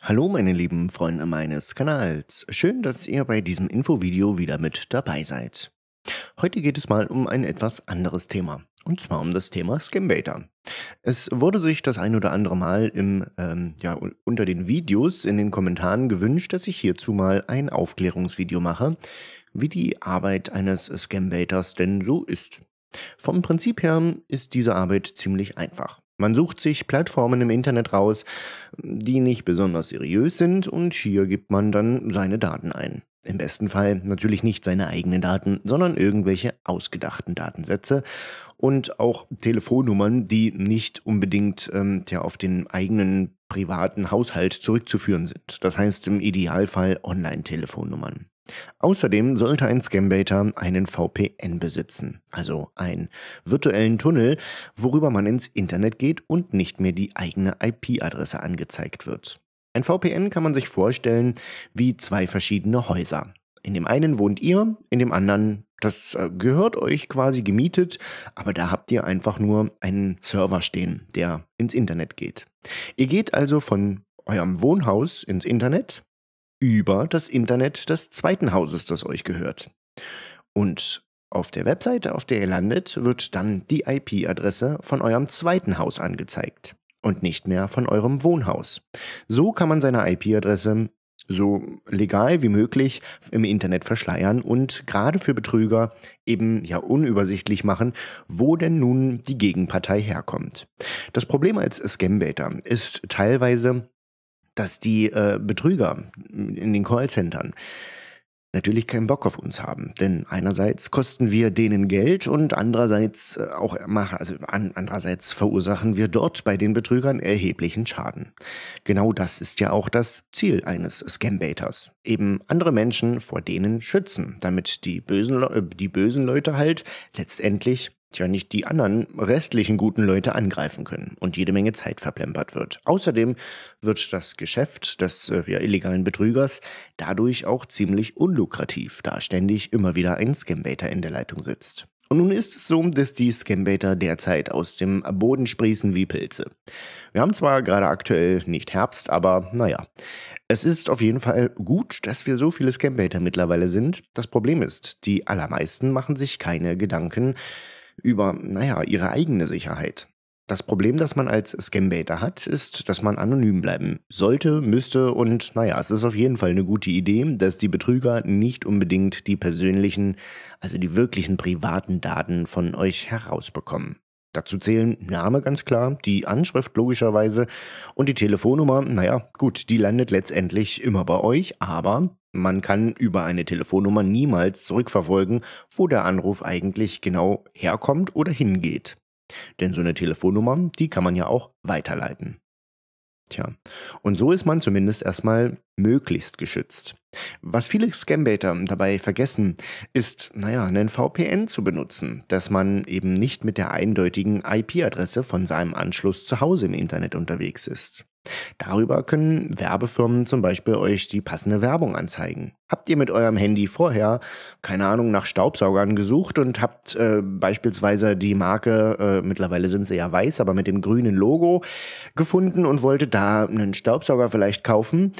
Hallo meine lieben Freunde meines Kanals, schön, dass ihr bei diesem Infovideo wieder mit dabei seid. Heute geht es mal um ein etwas anderes Thema, und zwar um das Thema Scambaiter. Es wurde sich das ein oder andere Mal im, ähm, ja, unter den Videos in den Kommentaren gewünscht, dass ich hierzu mal ein Aufklärungsvideo mache, wie die Arbeit eines Scambaiters denn so ist. Vom Prinzip her ist diese Arbeit ziemlich einfach. Man sucht sich Plattformen im Internet raus, die nicht besonders seriös sind und hier gibt man dann seine Daten ein. Im besten Fall natürlich nicht seine eigenen Daten, sondern irgendwelche ausgedachten Datensätze und auch Telefonnummern, die nicht unbedingt ähm, ja, auf den eigenen privaten Haushalt zurückzuführen sind. Das heißt im Idealfall Online-Telefonnummern. Außerdem sollte ein Scambaiter einen VPN besitzen, also einen virtuellen Tunnel, worüber man ins Internet geht und nicht mehr die eigene IP-Adresse angezeigt wird. Ein VPN kann man sich vorstellen wie zwei verschiedene Häuser. In dem einen wohnt ihr, in dem anderen, das äh, gehört euch quasi gemietet, aber da habt ihr einfach nur einen Server stehen, der ins Internet geht. Ihr geht also von eurem Wohnhaus ins Internet, über das Internet des zweiten Hauses, das euch gehört. Und auf der Webseite, auf der ihr landet, wird dann die IP-Adresse von eurem zweiten Haus angezeigt und nicht mehr von eurem Wohnhaus. So kann man seine IP-Adresse so legal wie möglich im Internet verschleiern und gerade für Betrüger eben ja unübersichtlich machen, wo denn nun die Gegenpartei herkommt. Das Problem als Scambaiter ist teilweise, dass die äh, Betrüger in den Callcentern natürlich keinen Bock auf uns haben. Denn einerseits kosten wir denen Geld und andererseits äh, auch also andererseits verursachen wir dort bei den Betrügern erheblichen Schaden. Genau das ist ja auch das Ziel eines Scambaiters. Eben andere Menschen vor denen schützen, damit die bösen, Le die bösen Leute halt letztendlich tja, nicht die anderen restlichen guten Leute angreifen können und jede Menge Zeit verplempert wird. Außerdem wird das Geschäft des äh, ja, illegalen Betrügers dadurch auch ziemlich unlukrativ, da ständig immer wieder ein Scambaiter in der Leitung sitzt. Und nun ist es so, dass die Scambaiter derzeit aus dem Boden sprießen wie Pilze. Wir haben zwar gerade aktuell nicht Herbst, aber naja. Es ist auf jeden Fall gut, dass wir so viele Scambaiter mittlerweile sind. Das Problem ist, die allermeisten machen sich keine Gedanken, über, naja, ihre eigene Sicherheit. Das Problem, das man als Scambaiter hat, ist, dass man anonym bleiben sollte, müsste und naja, es ist auf jeden Fall eine gute Idee, dass die Betrüger nicht unbedingt die persönlichen, also die wirklichen privaten Daten von euch herausbekommen. Dazu zählen Name ganz klar, die Anschrift logischerweise und die Telefonnummer, naja, gut, die landet letztendlich immer bei euch, aber man kann über eine Telefonnummer niemals zurückverfolgen, wo der Anruf eigentlich genau herkommt oder hingeht. Denn so eine Telefonnummer, die kann man ja auch weiterleiten. Tja, und so ist man zumindest erstmal möglichst geschützt. Was viele Scambaiter dabei vergessen, ist, naja, einen VPN zu benutzen, dass man eben nicht mit der eindeutigen IP-Adresse von seinem Anschluss zu Hause im Internet unterwegs ist. Darüber können Werbefirmen zum Beispiel euch die passende Werbung anzeigen. Habt ihr mit eurem Handy vorher, keine Ahnung, nach Staubsaugern gesucht und habt äh, beispielsweise die Marke, äh, mittlerweile sind sie ja weiß, aber mit dem grünen Logo gefunden und wolltet da einen Staubsauger vielleicht kaufen?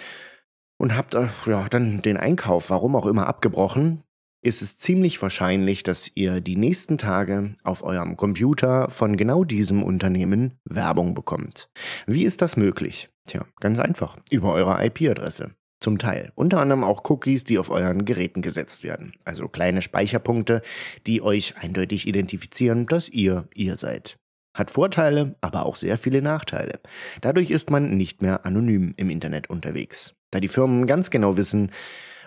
und habt äh, ja, dann den Einkauf, warum auch immer, abgebrochen, ist es ziemlich wahrscheinlich, dass ihr die nächsten Tage auf eurem Computer von genau diesem Unternehmen Werbung bekommt. Wie ist das möglich? Tja, ganz einfach, über eure IP-Adresse. Zum Teil. Unter anderem auch Cookies, die auf euren Geräten gesetzt werden. Also kleine Speicherpunkte, die euch eindeutig identifizieren, dass ihr ihr seid. Hat Vorteile, aber auch sehr viele Nachteile. Dadurch ist man nicht mehr anonym im Internet unterwegs da die Firmen ganz genau wissen,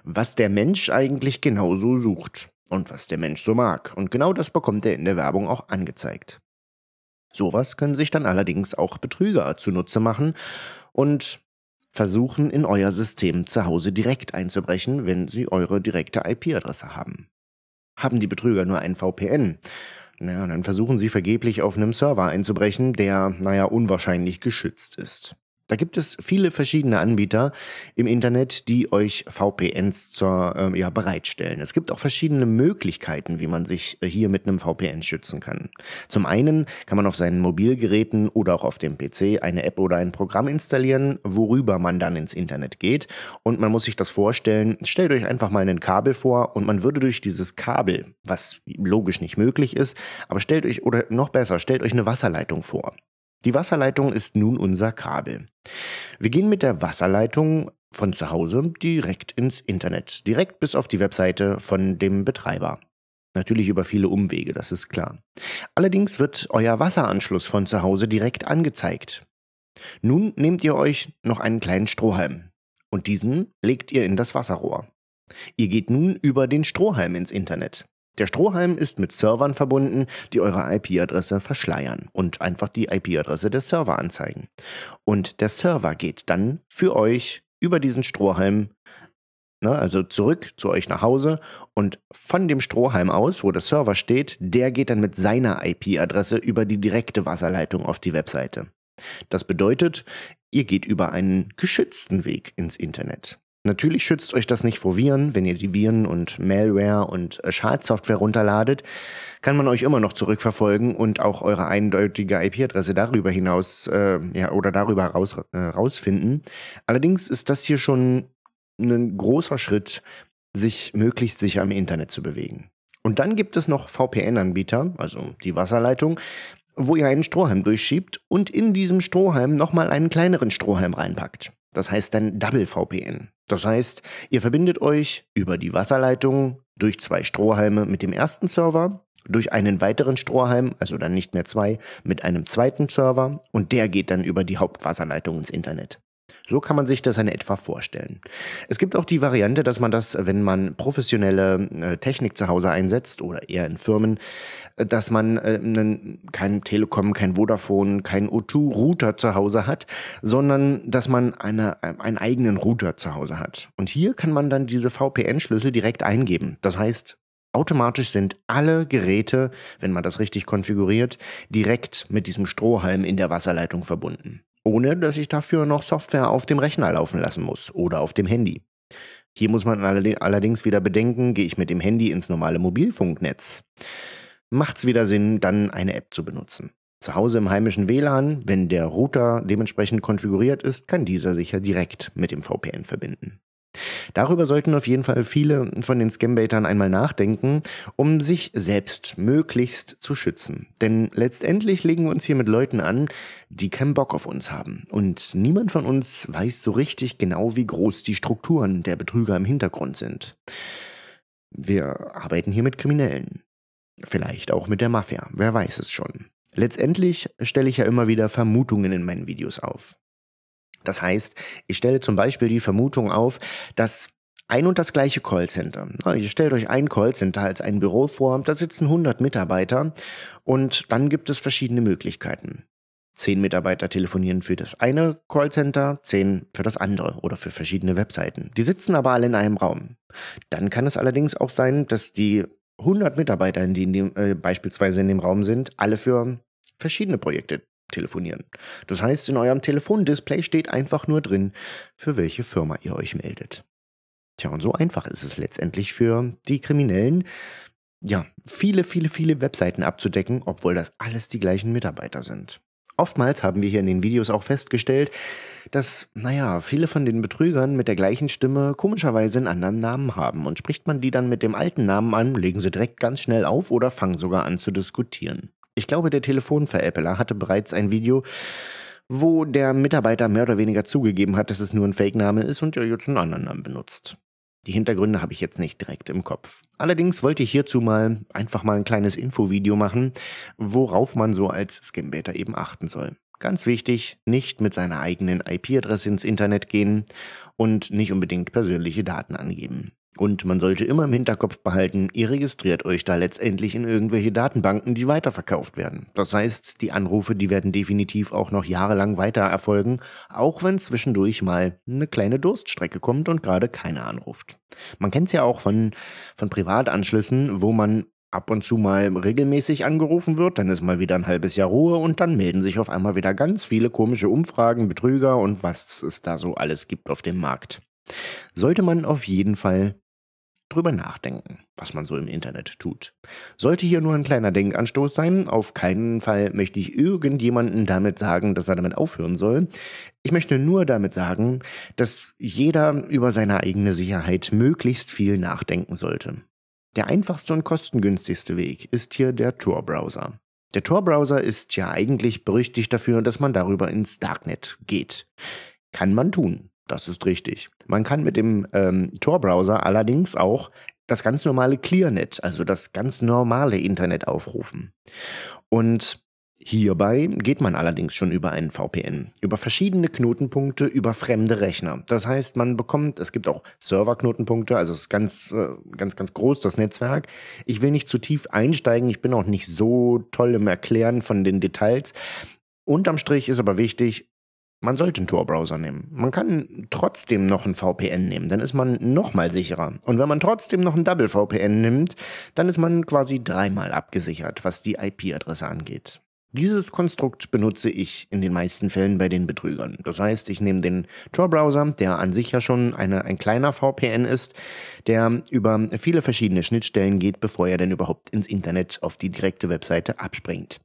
was der Mensch eigentlich genauso sucht und was der Mensch so mag. Und genau das bekommt er in der Werbung auch angezeigt. Sowas können sich dann allerdings auch Betrüger zunutze machen und versuchen, in euer System zu Hause direkt einzubrechen, wenn sie eure direkte IP-Adresse haben. Haben die Betrüger nur ein VPN? Naja, dann versuchen sie vergeblich auf einem Server einzubrechen, der, naja, unwahrscheinlich geschützt ist. Da gibt es viele verschiedene Anbieter im Internet, die euch VPNs zur, äh, ja, bereitstellen. Es gibt auch verschiedene Möglichkeiten, wie man sich äh, hier mit einem VPN schützen kann. Zum einen kann man auf seinen Mobilgeräten oder auch auf dem PC eine App oder ein Programm installieren, worüber man dann ins Internet geht. Und man muss sich das vorstellen, stellt euch einfach mal ein Kabel vor und man würde durch dieses Kabel, was logisch nicht möglich ist, aber stellt euch, oder noch besser, stellt euch eine Wasserleitung vor. Die Wasserleitung ist nun unser Kabel. Wir gehen mit der Wasserleitung von zu Hause direkt ins Internet, direkt bis auf die Webseite von dem Betreiber. Natürlich über viele Umwege, das ist klar. Allerdings wird euer Wasseranschluss von zu Hause direkt angezeigt. Nun nehmt ihr euch noch einen kleinen Strohhalm und diesen legt ihr in das Wasserrohr. Ihr geht nun über den Strohhalm ins Internet. Der Strohhalm ist mit Servern verbunden, die eure IP-Adresse verschleiern und einfach die IP-Adresse des Server anzeigen. Und der Server geht dann für euch über diesen Strohhalm, ne, also zurück zu euch nach Hause und von dem Strohhalm aus, wo der Server steht, der geht dann mit seiner IP-Adresse über die direkte Wasserleitung auf die Webseite. Das bedeutet, ihr geht über einen geschützten Weg ins Internet. Natürlich schützt euch das nicht vor Viren. Wenn ihr die Viren und Malware und äh, Schadsoftware runterladet, kann man euch immer noch zurückverfolgen und auch eure eindeutige IP-Adresse darüber hinaus äh, ja, oder darüber raus, äh, rausfinden. Allerdings ist das hier schon ein großer Schritt, sich möglichst sicher im Internet zu bewegen. Und dann gibt es noch VPN-Anbieter, also die Wasserleitung, wo ihr einen Strohhalm durchschiebt und in diesem Strohhalm nochmal einen kleineren Strohhalm reinpackt. Das heißt dann Double VPN. Das heißt, ihr verbindet euch über die Wasserleitung durch zwei Strohhalme mit dem ersten Server, durch einen weiteren Strohhalm, also dann nicht mehr zwei, mit einem zweiten Server und der geht dann über die Hauptwasserleitung ins Internet. So kann man sich das in etwa vorstellen. Es gibt auch die Variante, dass man das, wenn man professionelle äh, Technik zu Hause einsetzt oder eher in Firmen, äh, dass man einen, äh, kein Telekom, kein Vodafone, kein O2-Router zu Hause hat, sondern dass man eine, einen eigenen Router zu Hause hat. Und hier kann man dann diese VPN-Schlüssel direkt eingeben. Das heißt, Automatisch sind alle Geräte, wenn man das richtig konfiguriert, direkt mit diesem Strohhalm in der Wasserleitung verbunden ohne dass ich dafür noch Software auf dem Rechner laufen lassen muss oder auf dem Handy. Hier muss man allerdings wieder bedenken, gehe ich mit dem Handy ins normale Mobilfunknetz, macht es wieder Sinn, dann eine App zu benutzen. Zu Hause im heimischen WLAN, wenn der Router dementsprechend konfiguriert ist, kann dieser sich ja direkt mit dem VPN verbinden. Darüber sollten auf jeden Fall viele von den Scambaitern einmal nachdenken, um sich selbst möglichst zu schützen. Denn letztendlich legen wir uns hier mit Leuten an, die keinen Bock auf uns haben. Und niemand von uns weiß so richtig genau, wie groß die Strukturen der Betrüger im Hintergrund sind. Wir arbeiten hier mit Kriminellen. Vielleicht auch mit der Mafia, wer weiß es schon. Letztendlich stelle ich ja immer wieder Vermutungen in meinen Videos auf. Das heißt, ich stelle zum Beispiel die Vermutung auf, dass ein und das gleiche Callcenter. Ne, ihr stellt euch ein Callcenter als ein Büro vor, da sitzen 100 Mitarbeiter und dann gibt es verschiedene Möglichkeiten. Zehn Mitarbeiter telefonieren für das eine Callcenter, zehn für das andere oder für verschiedene Webseiten. Die sitzen aber alle in einem Raum. Dann kann es allerdings auch sein, dass die 100 Mitarbeiter, die in dem, äh, beispielsweise in dem Raum sind, alle für verschiedene Projekte telefonieren. Das heißt, in eurem Telefondisplay steht einfach nur drin, für welche Firma ihr euch meldet. Tja, und so einfach ist es letztendlich für die Kriminellen, ja, viele, viele, viele Webseiten abzudecken, obwohl das alles die gleichen Mitarbeiter sind. Oftmals haben wir hier in den Videos auch festgestellt, dass, naja, viele von den Betrügern mit der gleichen Stimme komischerweise einen anderen Namen haben und spricht man die dann mit dem alten Namen an, legen sie direkt ganz schnell auf oder fangen sogar an zu diskutieren. Ich glaube, der Telefonveräppeler hatte bereits ein Video, wo der Mitarbeiter mehr oder weniger zugegeben hat, dass es nur ein Fake-Name ist und er jetzt einen anderen Namen benutzt. Die Hintergründe habe ich jetzt nicht direkt im Kopf. Allerdings wollte ich hierzu mal einfach mal ein kleines Infovideo machen, worauf man so als Scambaiter eben achten soll. Ganz wichtig, nicht mit seiner eigenen IP-Adresse ins Internet gehen und nicht unbedingt persönliche Daten angeben. Und man sollte immer im Hinterkopf behalten, ihr registriert euch da letztendlich in irgendwelche Datenbanken, die weiterverkauft werden. Das heißt, die Anrufe, die werden definitiv auch noch jahrelang weiter erfolgen, auch wenn zwischendurch mal eine kleine Durststrecke kommt und gerade keiner anruft. Man kennt es ja auch von, von Privatanschlüssen, wo man ab und zu mal regelmäßig angerufen wird, dann ist mal wieder ein halbes Jahr Ruhe und dann melden sich auf einmal wieder ganz viele komische Umfragen, Betrüger und was es da so alles gibt auf dem Markt. Sollte man auf jeden Fall drüber nachdenken, was man so im Internet tut. Sollte hier nur ein kleiner Denkanstoß sein, auf keinen Fall möchte ich irgendjemanden damit sagen, dass er damit aufhören soll. Ich möchte nur damit sagen, dass jeder über seine eigene Sicherheit möglichst viel nachdenken sollte. Der einfachste und kostengünstigste Weg ist hier der Tor-Browser. Der Tor-Browser ist ja eigentlich berüchtigt dafür, dass man darüber ins Darknet geht. Kann man tun, das ist richtig. Man kann mit dem ähm, Tor-Browser allerdings auch das ganz normale ClearNet, also das ganz normale Internet aufrufen. Und Hierbei geht man allerdings schon über einen VPN, über verschiedene Knotenpunkte, über fremde Rechner. Das heißt, man bekommt, es gibt auch Serverknotenpunkte, also es ist ganz, äh, ganz, ganz groß das Netzwerk. Ich will nicht zu tief einsteigen, ich bin auch nicht so toll im Erklären von den Details. Unterm Strich ist aber wichtig, man sollte einen Tor-Browser nehmen. Man kann trotzdem noch einen VPN nehmen, dann ist man nochmal sicherer. Und wenn man trotzdem noch einen Double-VPN nimmt, dann ist man quasi dreimal abgesichert, was die IP-Adresse angeht. Dieses Konstrukt benutze ich in den meisten Fällen bei den Betrügern. Das heißt, ich nehme den Tor-Browser, der an sich ja schon eine, ein kleiner VPN ist, der über viele verschiedene Schnittstellen geht, bevor er denn überhaupt ins Internet auf die direkte Webseite abspringt.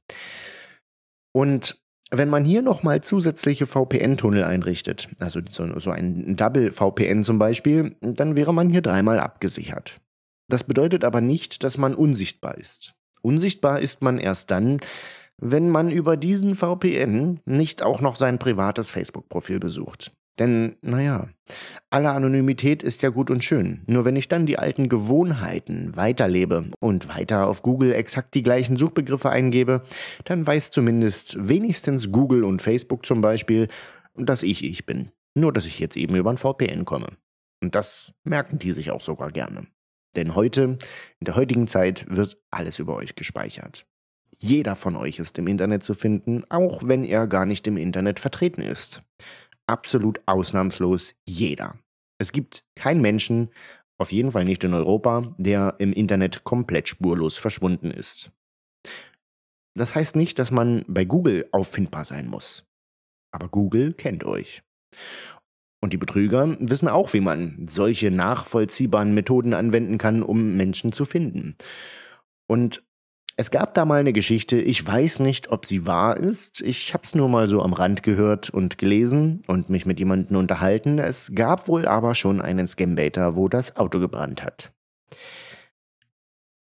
Und wenn man hier nochmal zusätzliche VPN-Tunnel einrichtet, also so, so ein Double-VPN zum Beispiel, dann wäre man hier dreimal abgesichert. Das bedeutet aber nicht, dass man unsichtbar ist. Unsichtbar ist man erst dann, wenn man über diesen VPN nicht auch noch sein privates Facebook-Profil besucht. Denn, naja, alle Anonymität ist ja gut und schön. Nur wenn ich dann die alten Gewohnheiten weiterlebe und weiter auf Google exakt die gleichen Suchbegriffe eingebe, dann weiß zumindest wenigstens Google und Facebook zum Beispiel, dass ich ich bin. Nur dass ich jetzt eben über ein VPN komme. Und das merken die sich auch sogar gerne. Denn heute, in der heutigen Zeit, wird alles über euch gespeichert. Jeder von euch ist im Internet zu finden, auch wenn er gar nicht im Internet vertreten ist. Absolut ausnahmslos jeder. Es gibt keinen Menschen, auf jeden Fall nicht in Europa, der im Internet komplett spurlos verschwunden ist. Das heißt nicht, dass man bei Google auffindbar sein muss. Aber Google kennt euch. Und die Betrüger wissen auch, wie man solche nachvollziehbaren Methoden anwenden kann, um Menschen zu finden. Und es gab da mal eine Geschichte, ich weiß nicht, ob sie wahr ist. Ich habe es nur mal so am Rand gehört und gelesen und mich mit jemandem unterhalten. Es gab wohl aber schon einen Scambaiter, wo das Auto gebrannt hat.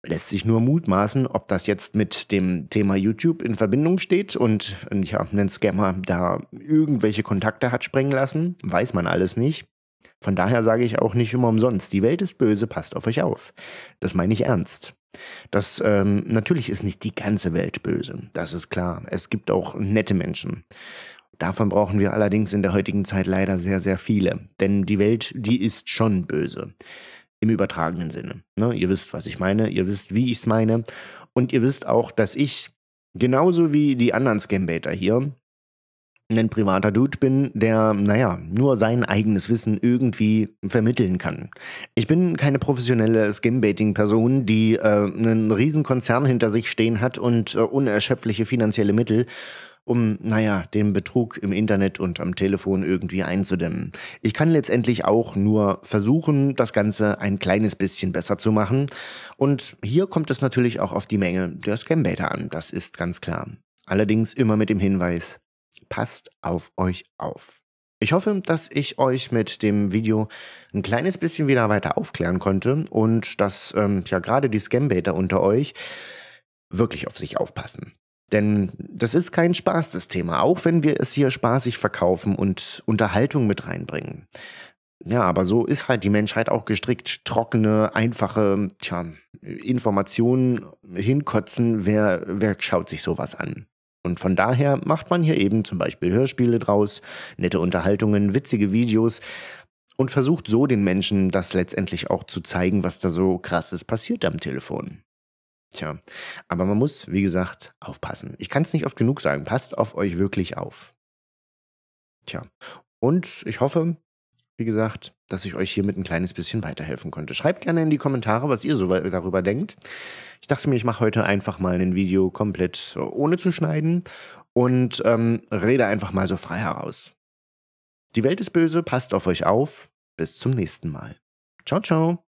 Lässt sich nur mutmaßen, ob das jetzt mit dem Thema YouTube in Verbindung steht und ich einen Scammer da irgendwelche Kontakte hat sprengen lassen, weiß man alles nicht. Von daher sage ich auch nicht immer umsonst, die Welt ist böse, passt auf euch auf. Das meine ich ernst. Das ähm, natürlich ist nicht die ganze Welt böse, das ist klar. Es gibt auch nette Menschen. Davon brauchen wir allerdings in der heutigen Zeit leider sehr, sehr viele. Denn die Welt, die ist schon böse. Im übertragenen Sinne. Ne? Ihr wisst, was ich meine, ihr wisst, wie ich es meine. Und ihr wisst auch, dass ich, genauso wie die anderen Scambater hier, ein privater Dude bin, der, naja, nur sein eigenes Wissen irgendwie vermitteln kann. Ich bin keine professionelle Skimbaiting-Person, die äh, einen riesen Konzern hinter sich stehen hat und äh, unerschöpfliche finanzielle Mittel, um, naja, den Betrug im Internet und am Telefon irgendwie einzudämmen. Ich kann letztendlich auch nur versuchen, das Ganze ein kleines bisschen besser zu machen. Und hier kommt es natürlich auch auf die Menge der Scambaiter an, das ist ganz klar. Allerdings immer mit dem Hinweis, passt auf euch auf. Ich hoffe, dass ich euch mit dem Video ein kleines bisschen wieder weiter aufklären konnte und dass ähm, ja gerade die Scambaiter unter euch wirklich auf sich aufpassen. Denn das ist kein Spaß, das Thema, auch wenn wir es hier spaßig verkaufen und Unterhaltung mit reinbringen. Ja, aber so ist halt die Menschheit auch gestrickt. Trockene, einfache tja, Informationen hinkotzen, wer, wer schaut sich sowas an? Und von daher macht man hier eben zum Beispiel Hörspiele draus, nette Unterhaltungen, witzige Videos und versucht so den Menschen das letztendlich auch zu zeigen, was da so krasses passiert am Telefon. Tja, aber man muss, wie gesagt, aufpassen. Ich kann es nicht oft genug sagen, passt auf euch wirklich auf. Tja, und ich hoffe, wie gesagt, dass ich euch hiermit ein kleines bisschen weiterhelfen konnte. Schreibt gerne in die Kommentare, was ihr so darüber denkt. Ich dachte mir, ich mache heute einfach mal ein Video komplett äh, ohne zu schneiden und ähm, rede einfach mal so frei heraus. Die Welt ist böse, passt auf euch auf. Bis zum nächsten Mal. Ciao, ciao.